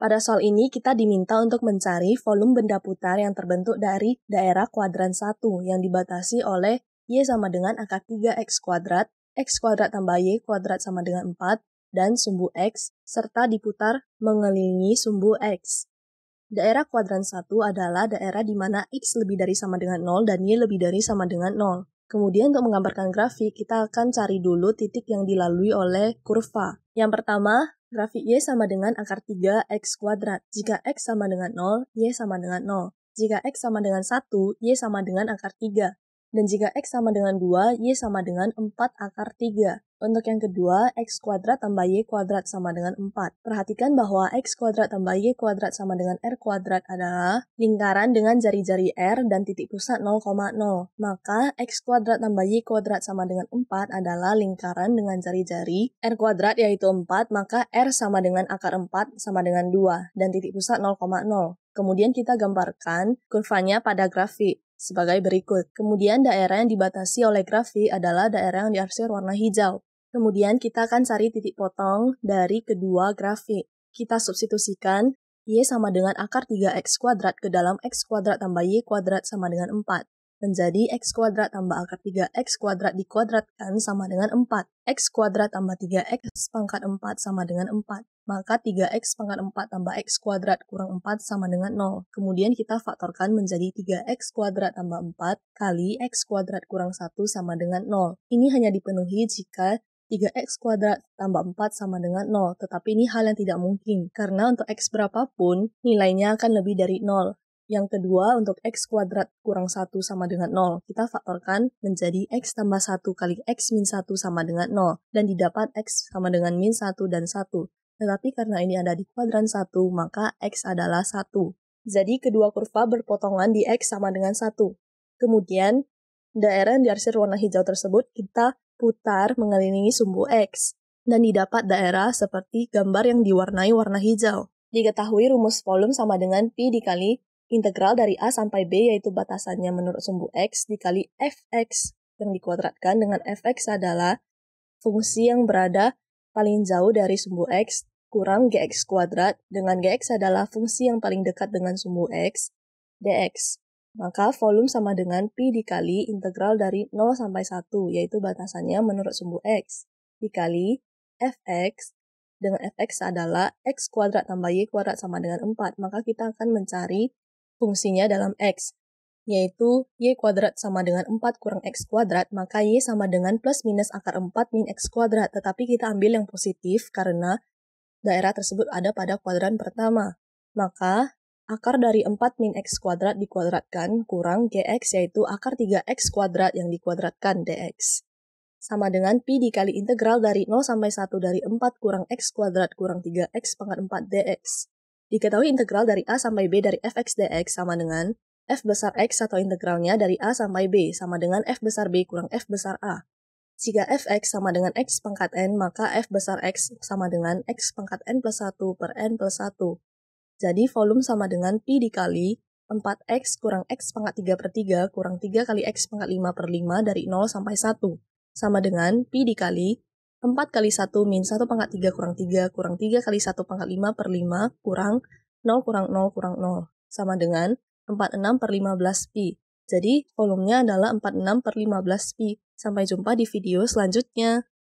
Pada soal ini kita diminta untuk mencari volume benda putar yang terbentuk dari daerah kuadran 1 yang dibatasi oleh Y sama dengan angka 3X kuadrat, X kuadrat tambah Y kuadrat sama dengan 4, dan sumbu X, serta diputar mengelilingi sumbu X. Daerah kuadran 1 adalah daerah di mana X lebih dari sama dengan 0 dan Y lebih dari sama dengan 0. Kemudian untuk menggambarkan grafik, kita akan cari dulu titik yang dilalui oleh kurva. Yang pertama, Grafik Y sama dengan akar 3 X kuadrat. Jika X sama dengan 0, Y sama dengan 0. Jika X sama dengan 1, Y sama dengan akar 3. Dan jika X sama dengan 2, Y sama dengan 4 akar 3. Untuk yang kedua, X kuadrat tambah Y kuadrat sama dengan 4. Perhatikan bahwa X kuadrat tambah Y kuadrat sama dengan R kuadrat adalah lingkaran dengan jari-jari R dan titik pusat 0,0. Maka, X kuadrat tambah Y kuadrat sama dengan 4 adalah lingkaran dengan jari-jari R kuadrat yaitu 4, maka R sama dengan akar 4 sama dengan 2 dan titik pusat 0,0. Kemudian kita gambarkan kurvanya pada grafik sebagai berikut. Kemudian daerah yang dibatasi oleh grafik adalah daerah yang diarsir warna hijau. Kemudian kita akan cari titik potong dari kedua grafik. Kita substitusikan Y sama dengan akar 3X kuadrat ke dalam X kuadrat tambah Y kuadrat sama dengan 4 menjadi x kuadrat tambah akar 3x kuadrat dikuadratkan sama dengan 4. x kuadrat tambah 3x pangkat 4 sama dengan 4. Maka 3x pangkat 4 tambah x kuadrat kurang 4 sama dengan 0. Kemudian kita faktorkan menjadi 3x kuadrat tambah 4 kali x kuadrat kurang 1 sama dengan 0. Ini hanya dipenuhi jika 3x kuadrat tambah 4 sama dengan 0, tetapi ini hal yang tidak mungkin, karena untuk x berapapun, nilainya akan lebih dari 0. Yang kedua, untuk X kuadrat kurang 1 sama dengan 0, kita faktorkan menjadi X tambah 1 kali X min 1 sama dengan 0, dan didapat X sama dengan min 1 dan 1. Tetapi karena ini ada di kuadran 1, maka X adalah 1. Jadi kedua kurva berpotongan di X sama dengan 1. Kemudian, daerah yang diarsir warna hijau tersebut kita putar mengelilingi sumbu X, dan didapat daerah seperti gambar yang diwarnai warna hijau. Diketahui rumus volume sama dengan P dikali Integral dari A sampai B yaitu batasannya menurut sumbu X dikali fx yang dikuadratkan dengan fx adalah fungsi yang berada paling jauh dari sumbu X kurang gx kuadrat dengan gx adalah fungsi yang paling dekat dengan sumbu X, dx. Maka volume sama dengan pi dikali integral dari 0 sampai 1, yaitu batasannya menurut sumbu X, dikali fx, dengan fx adalah x kuadrat tambah y kuadrat sama dengan 4, maka kita akan mencari fungsinya dalam X, yaitu Y kuadrat sama dengan 4 kurang X kuadrat, maka Y sama dengan plus minus akar 4 min X kuadrat. Tetapi kita ambil yang positif karena daerah tersebut ada pada kuadran pertama. Maka akar dari 4 min X kuadrat dikuadratkan kurang GX yaitu akar 3X kuadrat yang dikuadratkan DX. Sama dengan Pi dikali integral dari 0 sampai 1 dari 4 kurang X kuadrat kurang 3X pangkat 4 DX. Diketahui integral dari A sampai B dari fx dx sama dengan f besar x atau integralnya dari A sampai B sama dengan f besar B kurang f besar A. Jika fx sama dengan x pangkat n, maka f besar x sama dengan x pangkat n plus 1 per n plus 1. Jadi volume sama dengan pi dikali 4x kurang x pangkat 3 per 3 kurang 3 kali x pangkat 5 per 5 dari 0 sampai 1, sama dengan pi dikali 4 kali 1 min 1 pangkat 3 kurang 3 kurang 3 kali 1 pangkat 5 per 5 kurang 0 kurang 0 kurang 0 sama dengan 46 per 15 pi. Jadi, volumenya adalah 46 per 15 pi. Sampai jumpa di video selanjutnya.